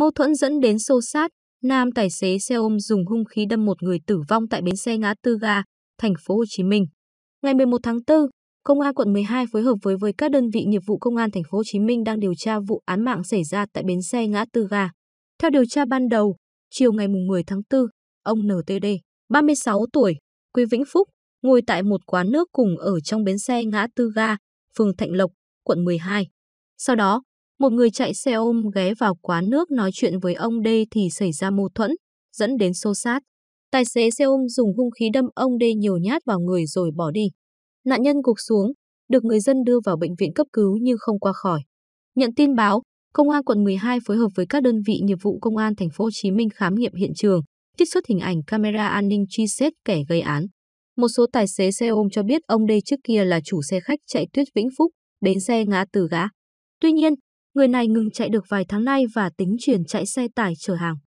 Mâu thuẫn dẫn đến xô sát, nam tài xế xe ôm dùng hung khí đâm một người tử vong tại bến xe ngã tư ga, thành phố Hồ Chí Minh. Ngày 11 tháng 4, Công an quận 12 phối hợp với với các đơn vị nghiệp vụ Công an thành phố Hồ Chí Minh đang điều tra vụ án mạng xảy ra tại bến xe ngã tư ga. Theo điều tra ban đầu, chiều ngày 10 tháng 4, ông NTD, 36 tuổi, quê Vĩnh Phúc, ngồi tại một quán nước cùng ở trong bến xe ngã tư ga, phường Thạnh Lộc, quận 12. Sau đó, một người chạy xe ôm ghé vào quán nước nói chuyện với ông D thì xảy ra mâu thuẫn, dẫn đến xô xát. Tài xế xe ôm dùng hung khí đâm ông D nhiều nhát vào người rồi bỏ đi. Nạn nhân gục xuống, được người dân đưa vào bệnh viện cấp cứu nhưng không qua khỏi. Nhận tin báo, Công an quận 12 phối hợp với các đơn vị nghiệp vụ Công an thành phố Hồ Chí Minh khám nghiệm hiện trường, trích xuất hình ảnh camera an ninh truy xét kẻ gây án. Một số tài xế xe ôm cho biết ông D trước kia là chủ xe khách chạy Tuyết Vĩnh Phúc, bến xe ngã từ gã. Tuy nhiên, Người này ngừng chạy được vài tháng nay và tính chuyển chạy xe tải chở hàng.